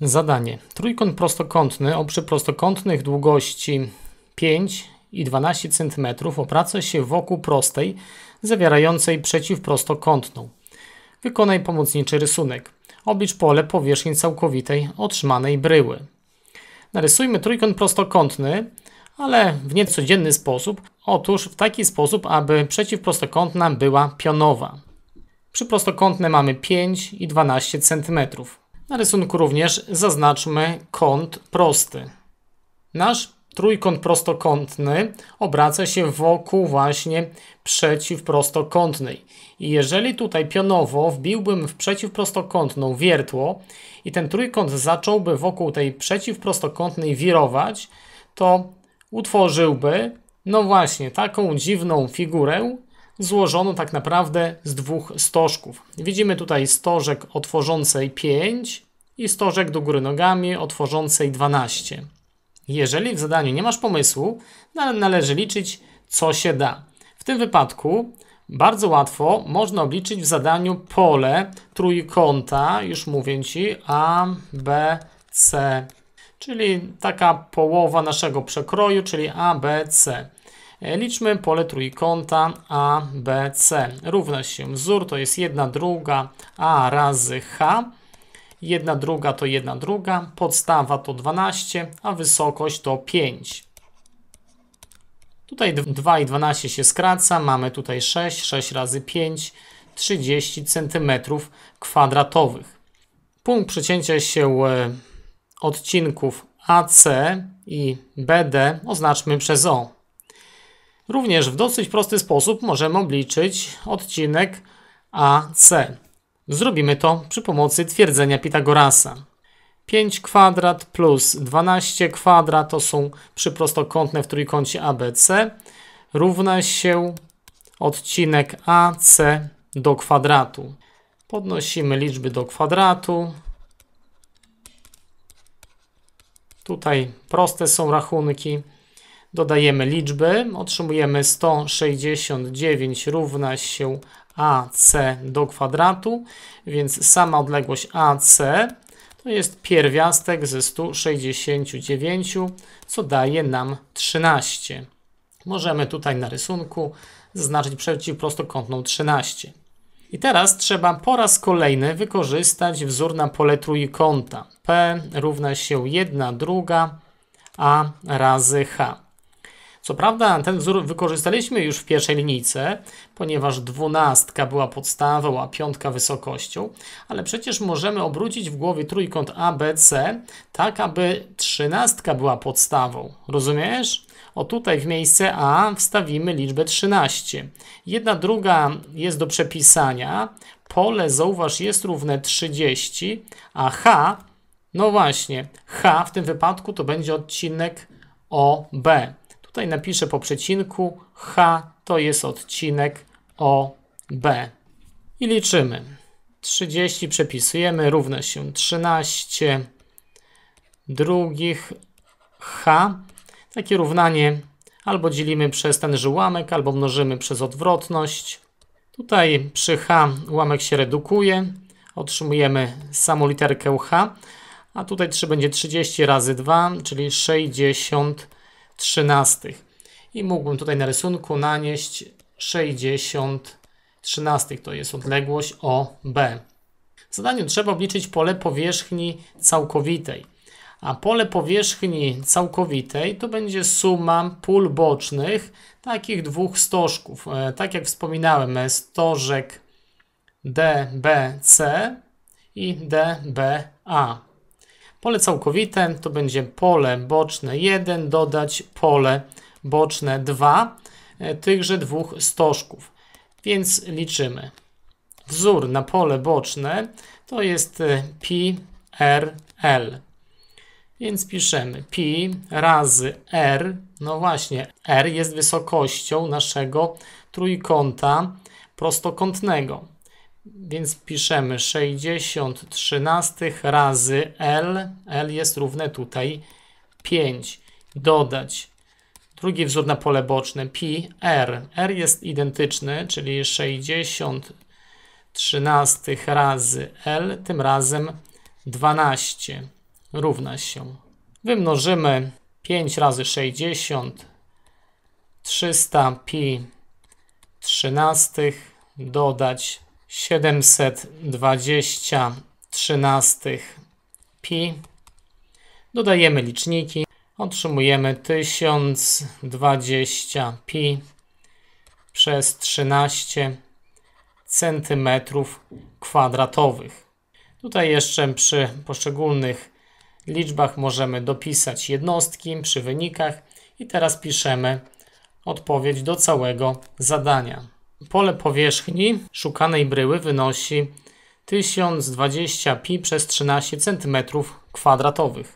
Zadanie. Trójkąt prostokątny o przyprostokątnych długości 5 i 12 cm opraca się wokół prostej zawierającej przeciwprostokątną. Wykonaj pomocniczy rysunek. Oblicz pole powierzchni całkowitej otrzymanej bryły. Narysujmy trójkąt prostokątny, ale w niecodzienny sposób. Otóż w taki sposób, aby przeciwprostokątna była pionowa. Przy prostokątne mamy 5 i 12 cm. Na rysunku również zaznaczmy kąt prosty. Nasz trójkąt prostokątny obraca się wokół właśnie przeciwprostokątnej. I jeżeli tutaj pionowo wbiłbym w przeciwprostokątną wiertło i ten trójkąt zacząłby wokół tej przeciwprostokątnej wirować, to utworzyłby, no właśnie, taką dziwną figurę, złożoną tak naprawdę z dwóch stożków. Widzimy tutaj stożek otworzącej pięć. 5 i stożek do góry nogami o tworzącej 12. Jeżeli w zadaniu nie masz pomysłu, należy liczyć co się da. W tym wypadku bardzo łatwo można obliczyć w zadaniu pole trójkąta, już mówię Ci, A, B, C, czyli taka połowa naszego przekroju, czyli A, B, C. Liczmy pole trójkąta A, B, C. Równa się wzór, to jest 1 druga A razy H jedna druga to jedna druga, podstawa to 12, a wysokość to 5. Tutaj 2 i 12 się skraca, mamy tutaj 6, 6 razy 5, 30 cm kwadratowych. Punkt przecięcia się e, odcinków AC i BD oznaczmy przez O. Również w dosyć prosty sposób możemy obliczyć odcinek AC. Zrobimy to przy pomocy twierdzenia Pitagorasa. 5 kwadrat plus 12 kwadrat to są przyprostokątne w trójkącie ABC równa się odcinek AC do kwadratu. Podnosimy liczby do kwadratu. Tutaj proste są rachunki. Dodajemy liczby, otrzymujemy 169 równa się AC do kwadratu, więc sama odległość AC to jest pierwiastek ze 169, co daje nam 13. Możemy tutaj na rysunku zaznaczyć przeciwprostokątną 13. I teraz trzeba po raz kolejny wykorzystać wzór na pole trójkąta. P równa się 1 druga A razy H. Co prawda ten wzór wykorzystaliśmy już w pierwszej linijce, ponieważ dwunastka była podstawą, a piątka wysokością, ale przecież możemy obrócić w głowie trójkąt ABC tak, aby trzynastka była podstawą. Rozumiesz? O tutaj w miejsce A wstawimy liczbę 13. Jedna druga jest do przepisania. Pole, zauważ, jest równe 30, a H, no właśnie, H w tym wypadku to będzie odcinek OB. Tutaj napiszę po przecinku H to jest odcinek OB. I liczymy. 30 przepisujemy, równa się 13 drugich H. Takie równanie albo dzielimy przez tenże ułamek, albo mnożymy przez odwrotność. Tutaj przy H ułamek się redukuje, otrzymujemy samą literkę H, a tutaj 3 będzie 30 razy 2, czyli 60 trzynastych. I mógłbym tutaj na rysunku nanieść 60 trzynastych, to jest odległość OB. W zadaniu trzeba obliczyć pole powierzchni całkowitej. A pole powierzchni całkowitej to będzie suma pól bocznych takich dwóch stożków. E, tak jak wspominałem, e, stożek DBC i DBA. Pole całkowite to będzie pole boczne 1 dodać pole boczne 2 e, tychże dwóch stożków. Więc liczymy. Wzór na pole boczne to jest e, pi r l. Więc piszemy pi razy r, no właśnie, r jest wysokością naszego trójkąta prostokątnego. Więc piszemy 60 trzynastych razy L. L jest równe tutaj 5. Dodać. Drugi wzór na pole boczne pi r. r jest identyczny, czyli 60 trzynastych razy L, tym razem 12 równa się. Wymnożymy 5 razy 60, 300 pi trzynastych dodać 720 13 pi. Dodajemy liczniki. Otrzymujemy 1020 pi przez 13 centymetrów kwadratowych. Tutaj jeszcze przy poszczególnych liczbach możemy dopisać jednostki przy wynikach i teraz piszemy odpowiedź do całego zadania. Pole powierzchni szukanej bryły wynosi 1020 pi przez 13 cm kwadratowych.